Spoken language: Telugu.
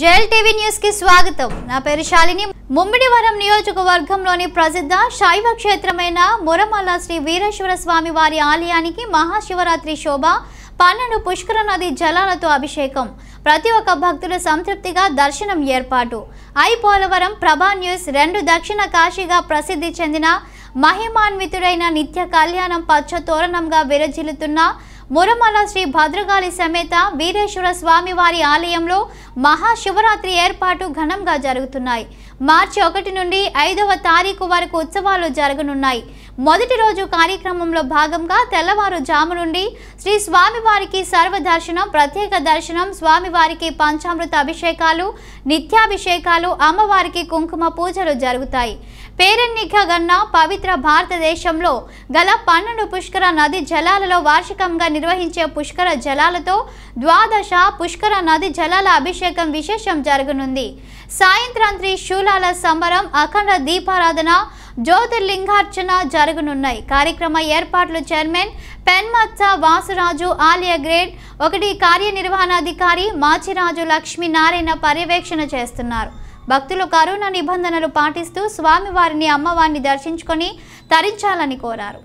జైల్ టీవీ న్యూస్ కి స్వాగతం నా పేరు శాలిని ముమ్మిడివరం నియోజకవర్గంలోని ప్రసిద్ధ శైవ క్షేత్రమైన మురమల్ల శ్రీ వీరేశ్వర స్వామి వారి ఆలయానికి మహాశివరాత్రి శోభ పన్నెండు పుష్కర నది జలాలతో అభిషేకం ప్రతి ఒక్క భక్తులు సంతృప్తిగా దర్శనం ఏర్పాటు ఐ పోలవరం ప్రభా న్యూస్ రెండు దక్షిణ కాశీగా ప్రసిద్ధి చెందిన మహిమాన్వితుడైన నిత్య కళ్యాణం పచ్చ తోరణంగా విరజిల్లుతున్న మురమల శ్రీ భద్రకాళి సమేత వీరేశ్వర స్వామివారి ఆలయంలో మహాశివరాత్రి ఏర్పాటు ఘనంగా జరుగుతున్నాయి మార్చి ఒకటి నుండి ఐదవ తారీఖు వరకు ఉత్సవాలు జరగనున్నాయి మొదటి రోజు కార్యక్రమంలో భాగంగా తెల్లవారుజాము నుండి శ్రీ స్వామివారికి సర్వదర్శనం ప్రత్యేక దర్శనం స్వామివారికి పంచామృత అభిషేకాలు నిత్యాభిషేకాలు అమ్మవారికి కుంకుమ పూజలు జరుగుతాయి పేరెన్నిక గన్న పవిత్ర భారతదేశంలో గల పన్నెండు పుష్కర నది జలాలలో వార్షికంగా నిర్వహించే పుష్కర జలాలతో ద్వాదశ పుష్కర నది జలాల అభిషేకం విశేషం జరగనుంది సాయంత్రాంత్రి శూలాల సంబరం అఖండ దీపారాధన జ్యోతిర్లింగార్చన జరగనున్నాయి కార్యక్రమ ఏర్పాట్లు చైర్మన్ పెన్మత్స వాసురాజు ఆలయ గ్రేడ్ ఒకటి కార్యనిర్వహణాధికారి మాచిరాజు లక్ష్మీనారాయణ పర్యవేక్షణ చేస్తున్నారు భక్తులు కరోనా నిబంధనలు పాటిస్తూ స్వామివారిని అమ్మవారిని దర్శించుకొని తరించాలని కోరారు